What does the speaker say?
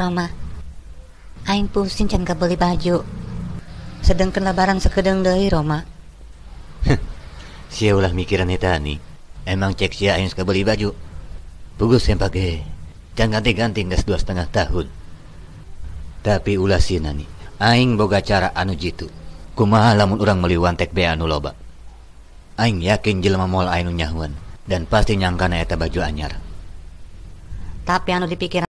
Roma. Aing pusing can beli baju. Sedangkan lebaran sekedeng dari Roma. Sia ulah mikiran tani. Emang cek sia aing beli baju. Bagus yang pakai. Can ganti-ganti nggak dua setengah tahun. Tapi ulah sih nani. Aing boga cara anu jitu. Kumaha lamun orang tek be anu loba. Aing yakin jelma mol aing nyahuan dan pasti nyangkana eta baju anyar. Tapi anu dipikiran.